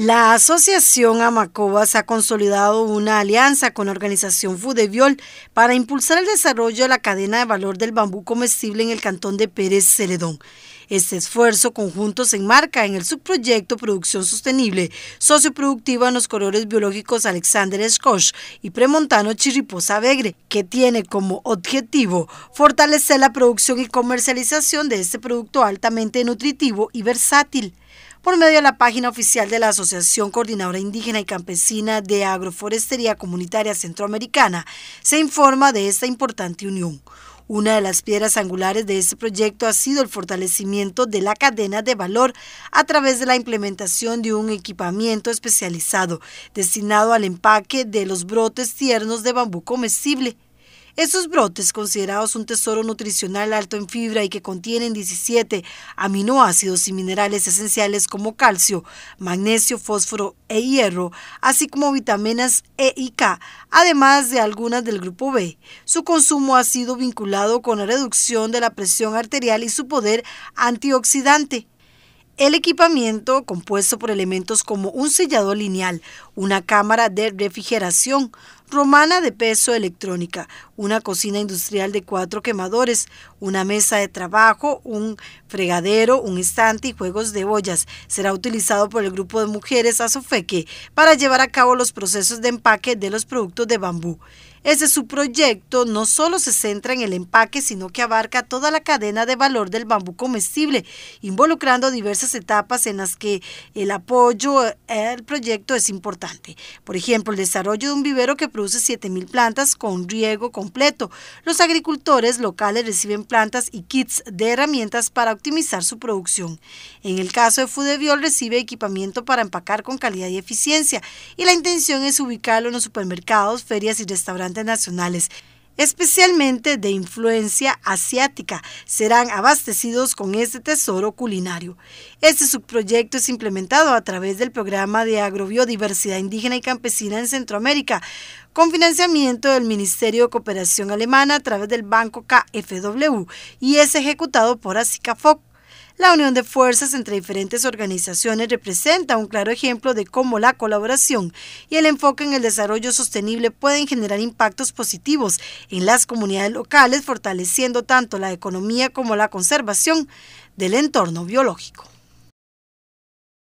La Asociación Amacobas ha consolidado una alianza con la organización Fudeviol para impulsar el desarrollo de la cadena de valor del bambú comestible en el cantón de Pérez Celedón. Este esfuerzo conjunto se enmarca en el subproyecto Producción Sostenible, socioproductiva en los colores biológicos Alexander Scotch y Premontano Chirriposa Vegre, que tiene como objetivo fortalecer la producción y comercialización de este producto altamente nutritivo y versátil por medio de la página oficial de la Asociación Coordinadora Indígena y Campesina de Agroforestería Comunitaria Centroamericana, se informa de esta importante unión. Una de las piedras angulares de este proyecto ha sido el fortalecimiento de la cadena de valor a través de la implementación de un equipamiento especializado destinado al empaque de los brotes tiernos de bambú comestible esos brotes, considerados un tesoro nutricional alto en fibra y que contienen 17 aminoácidos y minerales esenciales como calcio, magnesio, fósforo e hierro, así como vitaminas E y K, además de algunas del grupo B. Su consumo ha sido vinculado con la reducción de la presión arterial y su poder antioxidante. El equipamiento, compuesto por elementos como un sellador lineal, una cámara de refrigeración, Romana de peso electrónica, una cocina industrial de cuatro quemadores, una mesa de trabajo, un fregadero, un estante y juegos de ollas. Será utilizado por el grupo de mujeres Azofeque para llevar a cabo los procesos de empaque de los productos de bambú. Ese subproyecto no solo se centra en el empaque, sino que abarca toda la cadena de valor del bambú comestible, involucrando diversas etapas en las que el apoyo al proyecto es importante. Por ejemplo, el desarrollo de un vivero que produce 7.000 plantas con riego completo. Los agricultores locales reciben plantas y kits de herramientas para optimizar su producción. En el caso de Fudeviol recibe equipamiento para empacar con calidad y eficiencia, y la intención es ubicarlo en los supermercados, ferias y restaurantes nacionales especialmente de influencia asiática, serán abastecidos con este tesoro culinario. Este subproyecto es implementado a través del programa de agrobiodiversidad indígena y campesina en Centroamérica, con financiamiento del Ministerio de Cooperación Alemana a través del Banco KFW y es ejecutado por ASICAFOC. La unión de fuerzas entre diferentes organizaciones representa un claro ejemplo de cómo la colaboración y el enfoque en el desarrollo sostenible pueden generar impactos positivos en las comunidades locales, fortaleciendo tanto la economía como la conservación del entorno biológico.